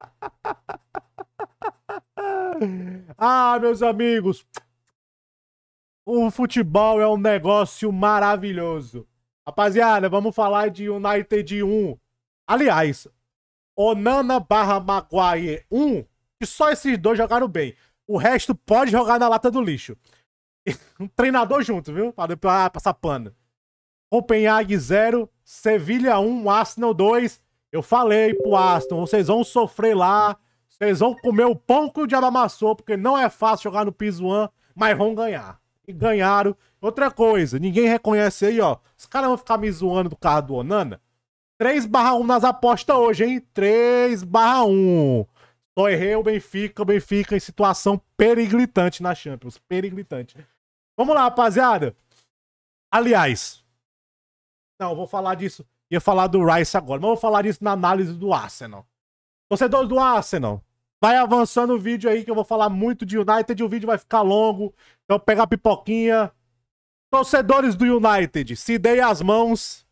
ah, meus amigos, o futebol é um negócio maravilhoso. Rapaziada, vamos falar de United 1. Aliás, Onana barra Maguire 1, que só esses dois jogaram bem. O resto pode jogar na lata do lixo. um treinador junto, viu? Pra, pra ah, passar pano. Copenhague 0, Sevilha 1, Arsenal 2, eu falei pro Aston, vocês vão sofrer lá, vocês vão comer o pão que o diabo amassou, porque não é fácil jogar no piso 1, mas vão ganhar. E ganharam. Outra coisa, ninguém reconhece aí, ó. Os caras vão ficar me zoando do carro do Onana. 3 barra 1 nas apostas hoje, hein? 3 barra 1. Só errei o Benfica, o Benfica em situação periglitante na Champions. Periglitante. Vamos lá, rapaziada. Aliás. Não, vou falar disso ia falar do Rice agora, mas eu vou falar isso na análise do Arsenal. Torcedor do Arsenal, vai avançando o vídeo aí que eu vou falar muito de United, o vídeo vai ficar longo, então pega a pipoquinha. Torcedores do United, se deem as mãos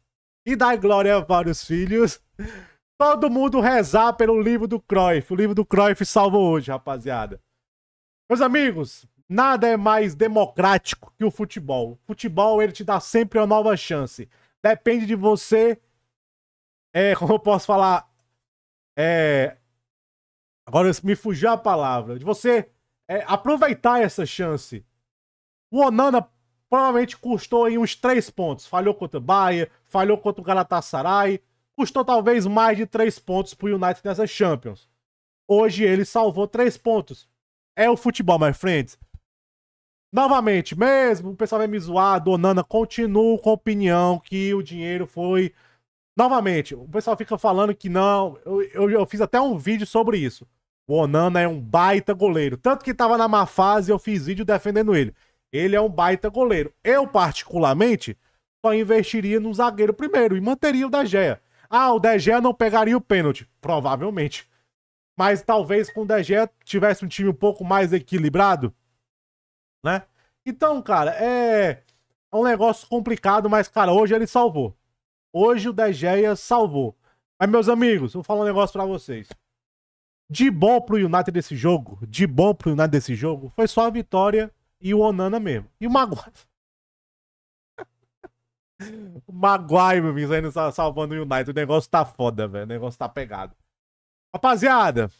e dai glória para os filhos. Todo mundo rezar pelo livro do Cruyff. O livro do Cruyff salvou hoje, rapaziada. Meus amigos, nada é mais democrático que o futebol. O futebol, ele te dá sempre uma nova chance. Depende de você é, como eu posso falar? É. Agora me fugiu a palavra. De você é, aproveitar essa chance. O Onana provavelmente custou em uns três pontos. Falhou contra o Bahia, falhou contra o Galatasaray. Custou talvez mais de três pontos pro United nessa Champions. Hoje ele salvou três pontos. É o futebol, my friends. Novamente, mesmo o pessoal vai me zoar, Donana continua com a opinião que o dinheiro foi Novamente, o pessoal fica falando que não. Eu, eu, eu, fiz até um vídeo sobre isso. O Onana né, é um baita goleiro. Tanto que estava na má fase, eu fiz vídeo defendendo ele. Ele é um baita goleiro. Eu, particularmente, só investiria no zagueiro primeiro e manteria o De Gea. Ah, o De Gea não pegaria o pênalti. Provavelmente. Mas talvez com o De Gea tivesse um time um pouco mais equilibrado. Né? Então, cara, é... é um negócio complicado, mas, cara, hoje ele salvou. Hoje o Degeia salvou. Mas, meus amigos, vou falar um negócio pra vocês. De bom pro United desse jogo, de bom pro United desse jogo, foi só a vitória e o Onana mesmo. E o Maguire. o Maguire, meu amigo, ainda salvando o United. O negócio tá foda, velho. O negócio tá pegado. Rapaziada,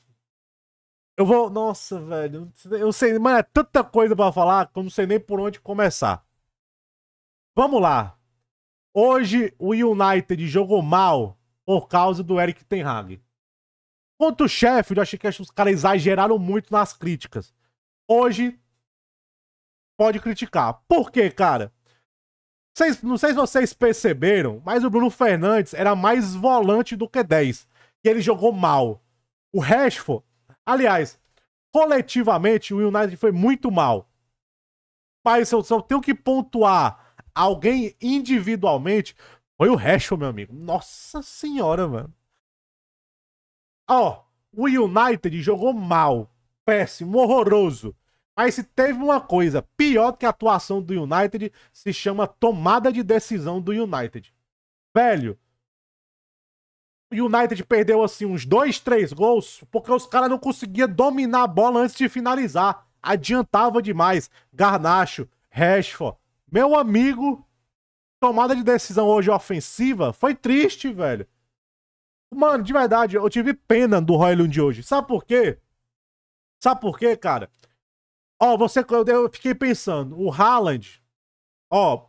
eu vou. Nossa, velho. Eu sei, mano, é tanta coisa para falar que eu não sei nem por onde começar. Vamos lá. Hoje o United jogou mal por causa do Eric Ten Hag. Quanto o Sheffield, eu achei que os caras exageraram muito nas críticas. Hoje pode criticar. Por quê, cara? não sei se vocês perceberam, mas o Bruno Fernandes era mais volante do que 10. E ele jogou mal. O Rashford, aliás, coletivamente o United foi muito mal. Mas eu só tenho que pontuar alguém individualmente, foi o Rashford meu amigo. Nossa senhora, mano. Ó, oh, o United jogou mal, péssimo, horroroso. Mas se teve uma coisa pior que a atuação do United, se chama tomada de decisão do United. Velho, o United perdeu assim uns dois, três gols, porque os caras não conseguiam dominar a bola antes de finalizar. Adiantava demais. Garnacho, Rashford, meu amigo, tomada de decisão hoje ofensiva foi triste, velho. Mano, de verdade, eu tive pena do Royland de hoje. Sabe por quê? Sabe por quê, cara? Ó, você, eu fiquei pensando, o Haaland, ó,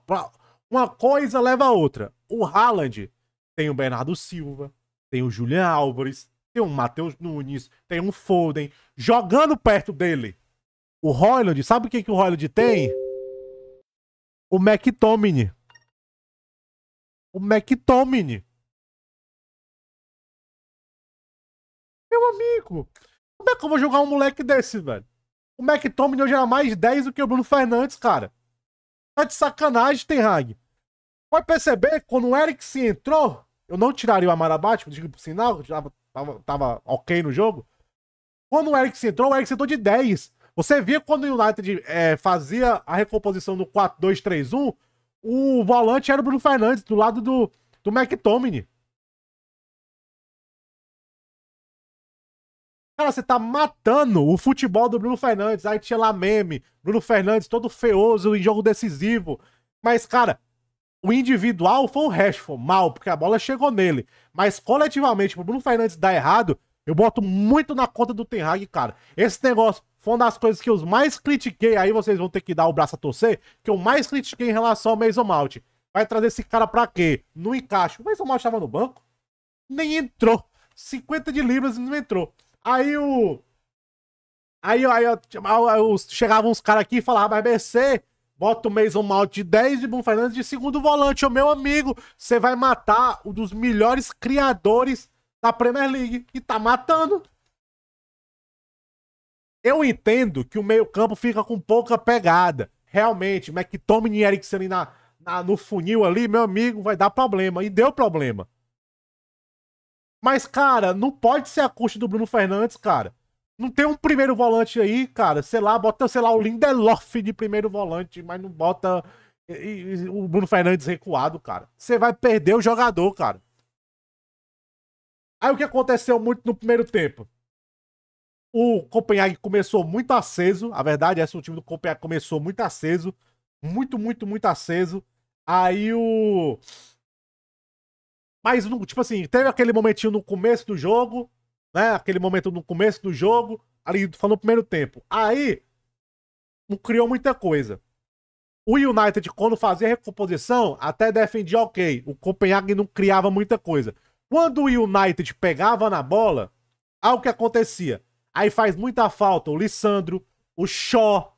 uma coisa leva a outra. O Haaland tem o Bernardo Silva, tem o Julian Álvares, tem o Matheus Nunes, tem um Foden. Jogando perto dele, o Royland, sabe o que, que o Royland tem? O McTomine. O McTomine. Meu amigo. Como é que eu vou jogar um moleque desse, velho? O McTomine hoje era mais 10 do que o Bruno Fernandes, cara. Tá de sacanagem, tem Hag. Pode perceber que quando o se entrou, eu não tiraria o Amarabat, digo por sinal, tava, tava, tava ok no jogo. Quando o Eriksen entrou, o Eric entrou de 10. Você via quando o United é, fazia a recomposição no 4-2-3-1, o volante era o Bruno Fernandes, do lado do, do McTominay. Cara, você tá matando o futebol do Bruno Fernandes. Aí tinha lá meme, Bruno Fernandes todo feioso em jogo decisivo. Mas, cara, o individual foi o Rashford, mal, porque a bola chegou nele. Mas coletivamente, pro Bruno Fernandes dar errado, eu boto muito na conta do Ten Hag, cara. Esse negócio, foi uma das coisas que eu mais critiquei. Aí vocês vão ter que dar o braço a torcer. Que eu mais critiquei em relação ao Mason Mount. Vai trazer esse cara pra quê? No encaixe. O Mason Mount tava no banco. Nem entrou. 50 de libras e não entrou. Aí o. Aí, aí, aí, aí chegavam uns caras aqui e falavam, mas BC, Bota o Mason Mount de 10 e Bruno Fernandes de segundo volante. O meu amigo, você vai matar um dos melhores criadores da Premier League. E tá matando. Eu entendo que o meio-campo fica com pouca pegada. Realmente, McTominay e Eriksen ali na, na, no funil ali, meu amigo, vai dar problema. E deu problema. Mas, cara, não pode ser a custa do Bruno Fernandes, cara. Não tem um primeiro volante aí, cara. Sei lá, bota, sei lá, o Lindelof de primeiro volante, mas não bota e, e, o Bruno Fernandes recuado, cara. Você vai perder o jogador, cara. Aí o que aconteceu muito no primeiro tempo? o Copenhague começou muito aceso. A verdade é que o time do Copenhague começou muito aceso. Muito, muito, muito aceso. Aí o. Mas, tipo assim, teve aquele momentinho no começo do jogo, né? Aquele momento no começo do jogo, ali falando no primeiro tempo. Aí, não criou muita coisa. O United, quando fazia recomposição, até defendia ok. O Copenhague não criava muita coisa. Quando o United pegava na bola, algo que acontecia. Aí faz muita falta o Lissandro, o Xó,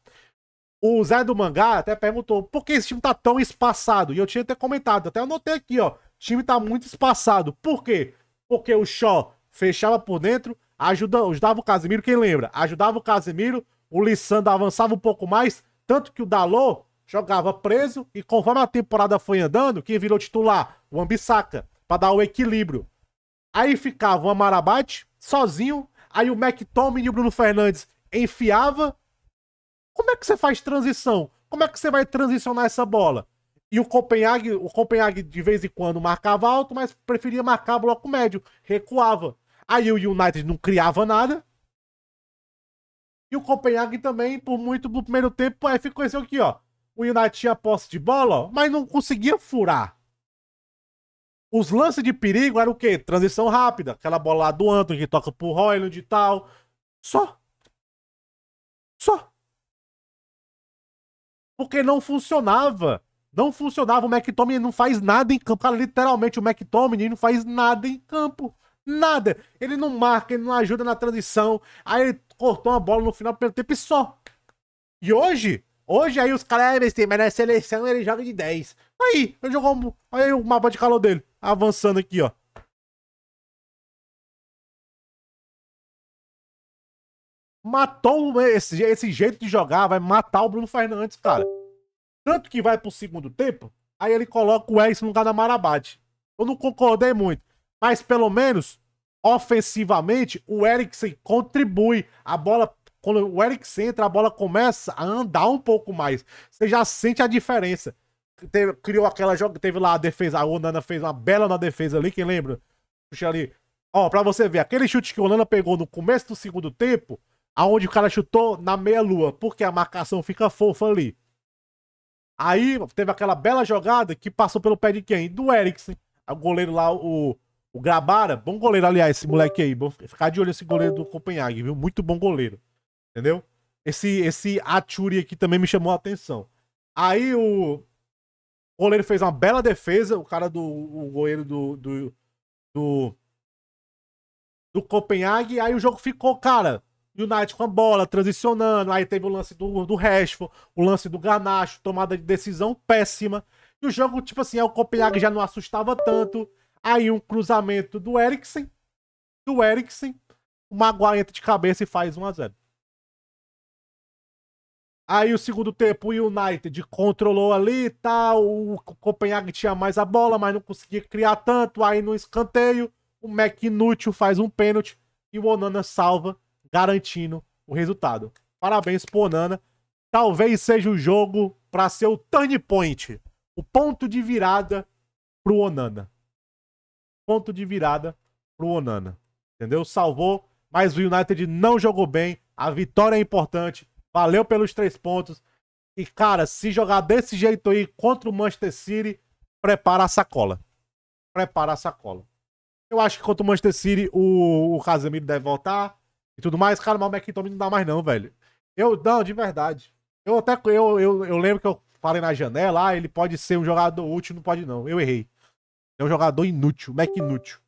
O Zé do Mangá até perguntou por que esse time tá tão espaçado. E eu tinha até comentado, até anotei aqui, ó. O time tá muito espaçado. Por quê? Porque o Xó fechava por dentro, ajudava, ajudava o Casemiro, quem lembra? Ajudava o Casemiro, o Lissandro avançava um pouco mais, tanto que o Dalô jogava preso e conforme a temporada foi andando, quem virou titular? O Ambissaca, para dar o equilíbrio. Aí ficava o Amarabate sozinho aí o McTominay e o Bruno Fernandes enfiava. Como é que você faz transição? Como é que você vai transicionar essa bola? E o Copenhague, o Copenhague de vez em quando marcava alto, mas preferia marcar bloco médio, recuava. Aí o United não criava nada. E o Copenhague também, por muito do primeiro tempo, aí é, ficou esse assim aqui, ó. O United tinha posse de bola, ó, mas não conseguia furar. Os lances de perigo eram o quê? Transição rápida. Aquela bola lá do Anthony que toca pro Royland e tal. Só. Só. Porque não funcionava. Não funcionava. O McTominay não faz nada em campo. Cara, literalmente o McTominay não faz nada em campo. Nada. Ele não marca, ele não ajuda na transição. Aí ele cortou uma bola no final do primeiro tempo e só. E hoje, Hoje aí os caras, ah, mas na seleção ele joga de 10. Aí, eu jogo. Olha aí o mapa de calor dele. Avançando aqui, ó. Matou esse, esse jeito de jogar, vai matar o Bruno Fernandes, cara. Tanto que vai pro segundo tempo, aí ele coloca o Erickson no lugar da Marabate. Eu não concordei muito. Mas pelo menos, ofensivamente, o Eriksen contribui. A bola quando o Eriksen entra, a bola começa a andar um pouco mais. Você já sente a diferença. Teve, criou aquela jogo teve lá a defesa. A Onana fez uma bela na defesa ali, quem lembra? Puxa ali. Ó, pra você ver, aquele chute que o Onana pegou no começo do segundo tempo, aonde o cara chutou na meia-lua, porque a marcação fica fofa ali. Aí teve aquela bela jogada que passou pelo pé de quem? Do Eriksen. O goleiro lá, o, o Grabara. Bom goleiro, aliás, esse moleque aí. Bom, ficar de olho esse goleiro do Copenhague, viu? Muito bom goleiro. Entendeu? Esse, esse Aturi aqui também me chamou a atenção. Aí o goleiro fez uma bela defesa, o cara do. O goleiro do. do. do, do Copenhague, aí o jogo ficou, cara. United com a bola, transicionando. Aí teve o lance do, do Rashford, o lance do Ganacho, tomada de decisão péssima. E o jogo, tipo assim, é o Copenhague já não assustava tanto. Aí um cruzamento do Eriksen. Do Eriksen. O Maguire entra de cabeça e faz 1x0. Aí o segundo tempo, o United controlou ali e tá, tal. O Copenhague tinha mais a bola, mas não conseguia criar tanto. Aí no escanteio, o Mac inútil faz um pênalti e o Onana salva, garantindo o resultado. Parabéns pro Onana. Talvez seja o jogo para ser o turn point, o ponto de virada pro Onana. Ponto de virada pro Onana. Entendeu? Salvou, mas o United não jogou bem. A vitória é importante. Valeu pelos três pontos. E, cara, se jogar desse jeito aí contra o Manchester City, prepara a sacola. Prepara a sacola. Eu acho que contra o Manchester City, o, o Casemiro deve voltar e tudo mais. Cara, mas o McTominay não dá mais não, velho. Eu, não, de verdade. Eu até, eu, eu, eu lembro que eu falei na janela, ah, ele pode ser um jogador útil, não pode não. Eu errei. É um jogador inútil, Mac inútil.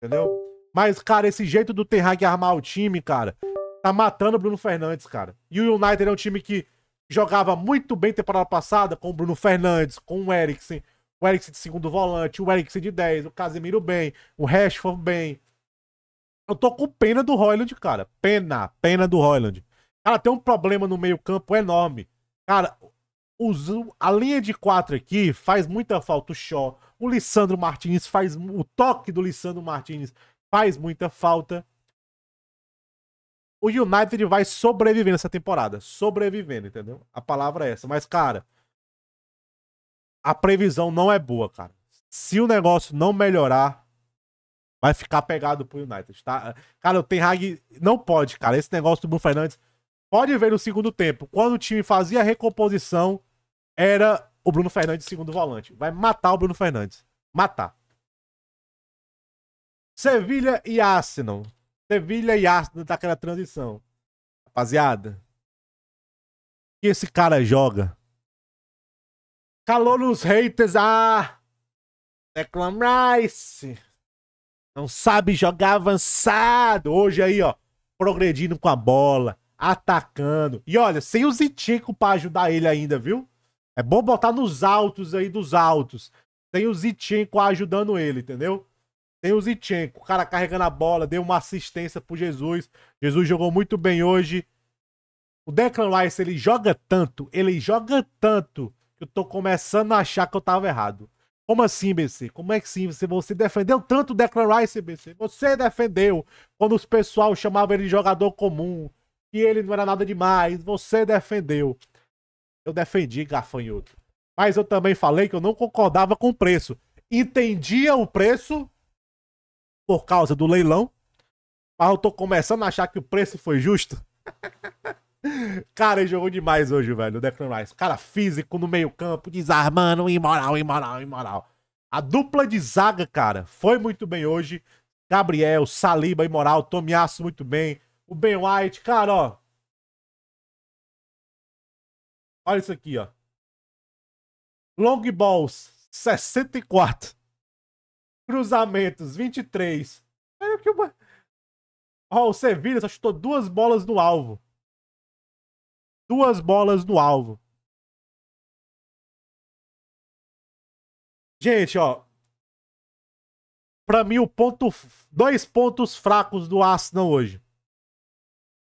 Entendeu? Mas, cara, esse jeito do Ten Hag armar o time, cara, tá matando o Bruno Fernandes, cara. E o United é um time que jogava muito bem temporada passada com o Bruno Fernandes, com o Eriksen, o Eriksen de segundo volante, o Eriksen de 10, o Casemiro bem, o Rashford bem. Eu tô com pena do Royland, cara. Pena, pena do Royland. Cara, tem um problema no meio-campo enorme. Cara, os, a linha de quatro aqui faz muita falta. O Shaw, o Lissandro Martins faz. O toque do Lissandro Martins faz muita falta o United vai sobrevivendo essa temporada. Sobrevivendo, entendeu? A palavra é essa. Mas, cara, a previsão não é boa, cara. Se o negócio não melhorar, vai ficar pegado pro United, tá? Cara, o Tenhag Hag não pode, cara. Esse negócio do Bruno Fernandes pode ver no segundo tempo. Quando o time fazia a recomposição, era o Bruno Fernandes segundo volante. Vai matar o Bruno Fernandes. Matar. Sevilha e Arsenal. Sevilha e Arsenal daquela tá transição. Rapaziada, que esse cara joga? Calou nos haters, ah! Declan Rice! Não sabe jogar avançado. Hoje aí, ó, progredindo com a bola, atacando. E olha, sem o Zitinho pra ajudar ele ainda, viu? É bom botar nos altos aí dos altos. Tem o Zitinho ajudando ele, entendeu? Tem o Zichenko, o cara carregando a bola, deu uma assistência pro Jesus. Jesus jogou muito bem hoje. O Declan Rice, ele joga tanto, ele joga tanto, que eu tô começando a achar que eu tava errado. Como assim, BC? Como é que sim? Você, você defendeu tanto o Declan Rice, BC? Você defendeu quando os pessoal chamavam ele de jogador comum, que ele não era nada demais. Você defendeu. Eu defendi, gafanhoto. Mas eu também falei que eu não concordava com o preço. Entendia o preço, por causa do leilão. Mas eu tô começando a achar que o preço foi justo. Cara, ele jogou demais hoje, velho, o Declan Rice. Cara, físico no meio-campo, desarmando, imoral, imoral, imoral. A dupla de zaga, cara, foi muito bem hoje. Gabriel, Saliba, imoral, tomiaço muito bem. O Ben White, cara, ó. Olha isso aqui, ó. Long balls, 64 cruzamentos, 23. Olha que uma... Ó, o Sevilha só chutou duas bolas no alvo. Duas bolas no alvo. Gente, ó. Pra mim, o ponto. Dois pontos fracos do Arsenal hoje.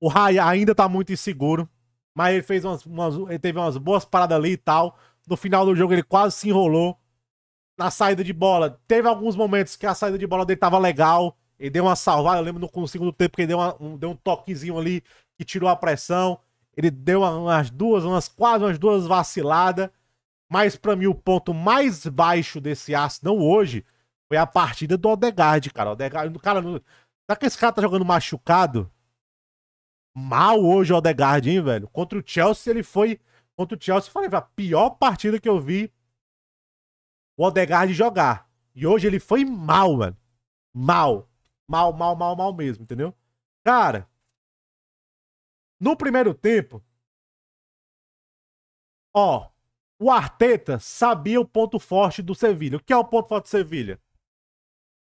O Raya ainda tá muito inseguro. Mas ele fez umas, umas, Ele teve umas boas paradas ali e tal. No final do jogo ele quase se enrolou na saída de bola. Teve alguns momentos que a saída de bola dele tava legal. Ele deu uma salvada. Eu lembro no, no segundo tempo que ele deu, uma, um, deu um toquezinho ali que tirou a pressão. Ele deu umas duas, umas quase umas duas vaciladas. Mas para mim o ponto mais baixo desse não hoje foi a partida do Odegaard, cara. Odegaard, cara, não... será que esse cara tá jogando machucado? Mal hoje o Odegaard, hein, velho? Contra o Chelsea ele foi... Contra o Chelsea, eu falei, a pior partida que eu vi o Odegaard jogar. E hoje ele foi mal, mano. Mal. Mal, mal, mal, mal mesmo, entendeu? Cara, no primeiro tempo, ó, o Arteta sabia o ponto forte do Sevilha. O que é o ponto forte do Sevilha?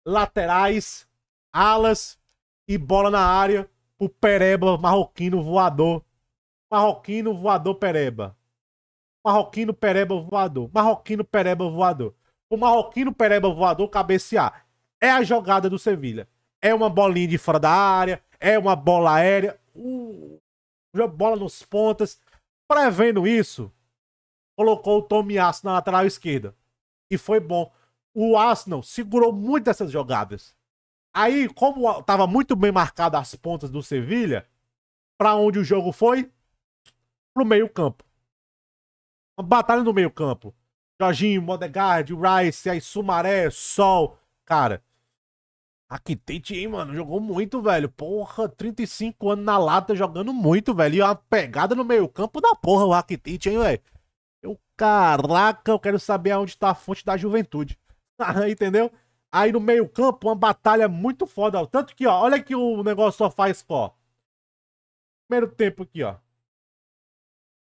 Laterais, alas e bola na área. O Pereba marroquino voador. Marroquino voador Pereba. Marroquino pereba voador. Marroquino pereba voador. O marroquino pereba voador cabecear. É a jogada do Sevilha. É uma bolinha de fora da área, é uma bola aérea, uh, bola nos pontas. Prevendo isso, colocou o Tomiasso na lateral esquerda. E foi bom. O Arsenal segurou muito essas jogadas. Aí, como estava muito bem marcado as pontas do Sevilha, para onde o jogo foi? Pro meio campo. Uma batalha no meio campo. Jorginho, Modegard, Rice, aí Sumaré, Sol. Cara, Akitete, hein, mano? Jogou muito, velho. Porra, 35 anos na lata jogando muito, velho. E uma pegada no meio campo da porra, o Akitete, hein, velho? Eu, caraca, eu quero saber aonde tá a fonte da juventude. Ah, entendeu? Aí no meio campo, uma batalha muito foda. Ó. Tanto que, ó, olha que o negócio só faz, ó. Primeiro tempo aqui, ó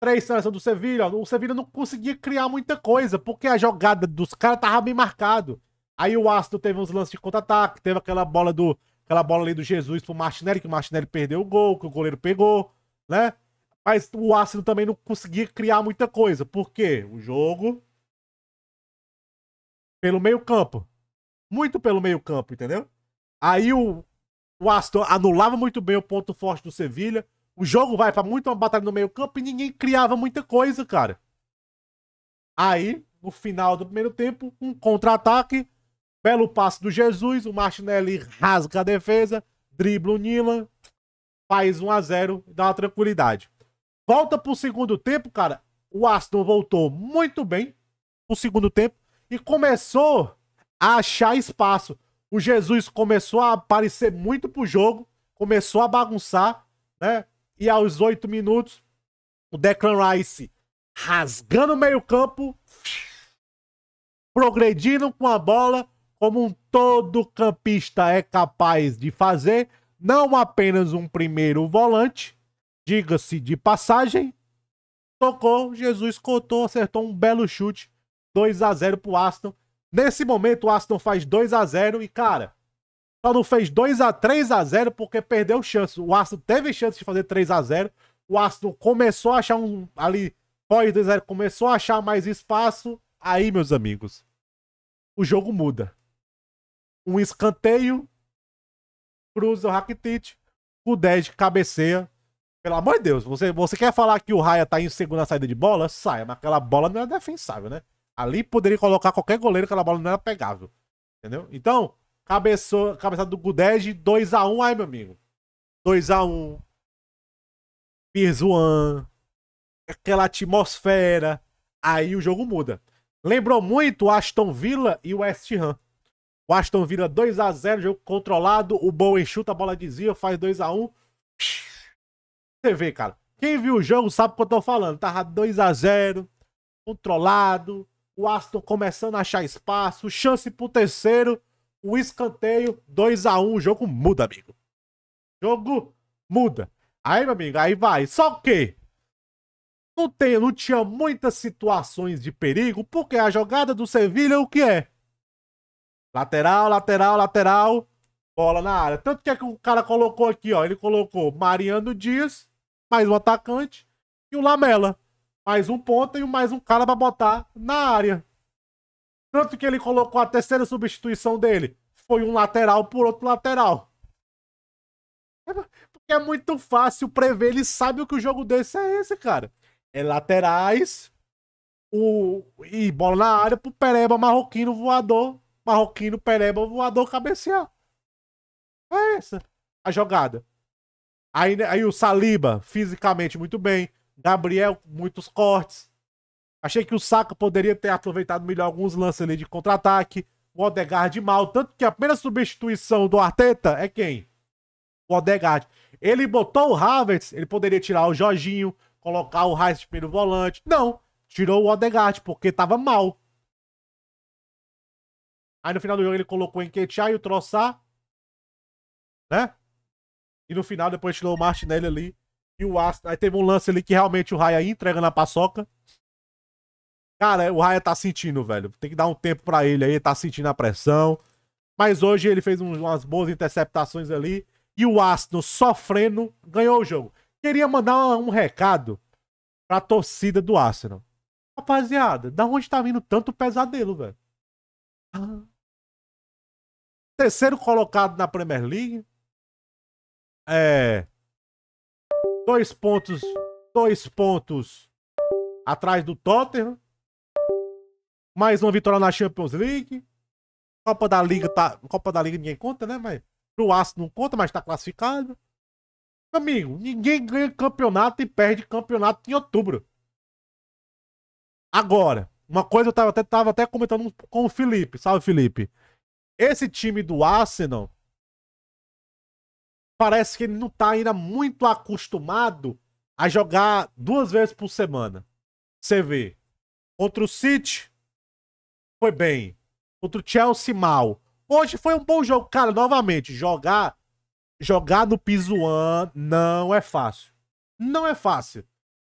três seleções do Sevilha, o Sevilha não conseguia criar muita coisa, porque a jogada dos caras tava bem marcado. Aí o Aston teve uns lances de contra-ataque, teve aquela bola do aquela bola ali do Jesus pro Martinelli, que o Martinelli perdeu o gol, que o goleiro pegou, né? Mas o Arsenal também não conseguia criar muita coisa, porque o jogo pelo meio-campo, muito pelo meio-campo, entendeu? Aí o o Aston anulava muito bem o ponto forte do Sevilha. O jogo vai para muito uma batalha no meio campo e ninguém criava muita coisa, cara. Aí, no final do primeiro tempo, um contra-ataque, belo passe do Jesus, o Martinelli rasga a defesa, dribla o Nilan, faz 1 a 0 dá uma tranquilidade. Volta pro segundo tempo, cara. O Aston voltou muito bem pro segundo tempo e começou a achar espaço. O Jesus começou a aparecer muito pro jogo, começou a bagunçar, né? E aos oito minutos, o Declan Rice rasgando o meio-campo, progredindo com a bola, como um todo campista é capaz de fazer, não apenas um primeiro volante, diga-se de passagem. Tocou, Jesus cortou, acertou um belo chute, 2 a 0 pro Aston. Nesse momento o Aston faz 2 a 0 e cara, só não fez 2 a 3 a 0 porque perdeu chance. O Arsenal teve chance de fazer 3 a 0 O Arsenal começou a achar um. Ali, pós 2 a 0 começou a achar mais espaço. Aí, meus amigos, o jogo muda. Um escanteio, cruza o Rakitic, o 10 cabeceia. Pelo amor de Deus, você, você quer falar que o Raya tá em segunda saída de bola? Saia, mas aquela bola não era é defensável, né? Ali poderia colocar qualquer goleiro, aquela bola não era pegável. Entendeu? Então, Cabeçou, cabeçada do Gudej, 2x1 um, aí, meu amigo. 2x1. Um. Pirzuan. Aquela atmosfera. Aí o jogo muda. Lembrou muito o Aston Villa e o West Ham. O Aston Villa 2x0, jogo controlado. O Bowen chuta, a bola de desvia, faz 2x1. Você vê, cara. Quem viu o jogo sabe o que eu tô falando. Tava 2x0, controlado. O Aston começando a achar espaço. Chance pro terceiro o escanteio 2 a 1 O jogo muda, amigo. jogo muda. Aí, meu amigo, aí vai. Só que não, tem, não tinha muitas situações de perigo, porque a jogada do Sevilha é o que é? Lateral, lateral, lateral, bola na área. Tanto que é que o cara colocou aqui, ó. Ele colocou Mariano Dias, mais um atacante, e o Lamela. Mais um ponto e mais um cara para botar na área. Tanto que ele colocou a terceira substituição dele. Foi um lateral por outro lateral. Porque é muito fácil prever. Ele sabe o que o jogo desse é esse, cara. É laterais o, e bola na área pro Pereba marroquino voador. Marroquino, Pereba voador cabecear. É essa a jogada. Aí, aí o Saliba, fisicamente muito bem. Gabriel, muitos cortes. Achei que o Saka poderia ter aproveitado melhor alguns lances ali de contra-ataque. O Odegaard mal, tanto que a primeira substituição do Arteta é quem? O Odegaard. Ele botou o Havertz, ele poderia tirar o Jorginho, colocar o Rice pelo primeiro volante. Não, tirou o Odegaard porque tava mal. Aí no final do jogo ele colocou o Enquetear e o Troçar, né? E no final depois tirou o Martinelli ali e o Aston. Aí teve um lance ali que realmente o Raia entrega na paçoca. Cara, o Raya tá sentindo, velho. Tem que dar um tempo para ele aí, tá sentindo a pressão. Mas hoje ele fez umas boas interceptações ali. E o Aston, sofrendo, ganhou o jogo. Queria mandar um recado pra torcida do Arsenal. Rapaziada, da onde tá vindo tanto pesadelo, velho? Ah. Terceiro colocado na Premier League. É. Dois pontos. Dois pontos atrás do Tottenham. Mais uma vitória na Champions League. Copa da Liga tá. Copa da Liga ninguém conta, né? Mas pro Aço não conta, mas tá classificado. Amigo, ninguém ganha campeonato e perde campeonato em outubro. Agora, uma coisa eu tava até, tava até comentando com o Felipe. Salve, Felipe. Esse time do Arsenal parece que ele não tá ainda muito acostumado a jogar duas vezes por semana. Você vê. Contra o City, foi bem. Contra o Chelsea, mal. Hoje foi um bom jogo. Cara, novamente, jogar jogar no Pizuan não é fácil. Não é fácil.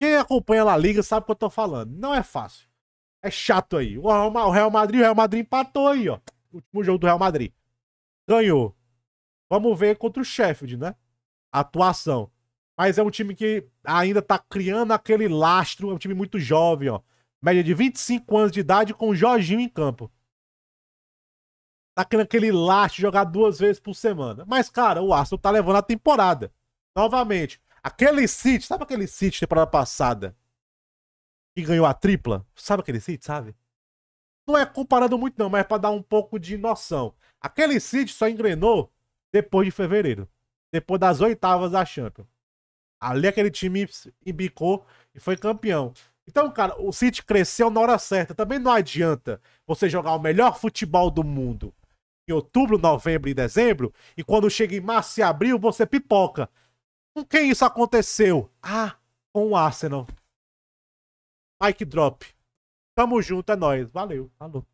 Quem acompanha a La Liga sabe o que eu tô falando. Não é fácil. É chato aí. O Real Madrid, o Real Madrid empatou aí, ó. O último jogo do Real Madrid. Ganhou. Vamos ver contra o Sheffield, né? Atuação. Mas é um time que ainda tá criando aquele lastro. É um time muito jovem, ó média de 25 anos de idade, com o Jorginho em campo. Tá querendo aquele laço jogar duas vezes por semana. Mas, cara, o Arsenal tá levando a temporada. Novamente. Aquele City, sabe aquele City temporada passada? Que ganhou a tripla? Sabe aquele City, sabe? Não é comparando muito, não, mas é pra dar um pouco de noção. Aquele City só engrenou depois de fevereiro. Depois das oitavas da Champions. Ali aquele time embicou e foi campeão. Então, cara, o City cresceu na hora certa. Também não adianta você jogar o melhor futebol do mundo em outubro, novembro e dezembro, e quando chega em março e abril, você pipoca. Com quem isso aconteceu? Ah, com o Arsenal. Mike Drop. Tamo junto, é nóis. Valeu. Falou.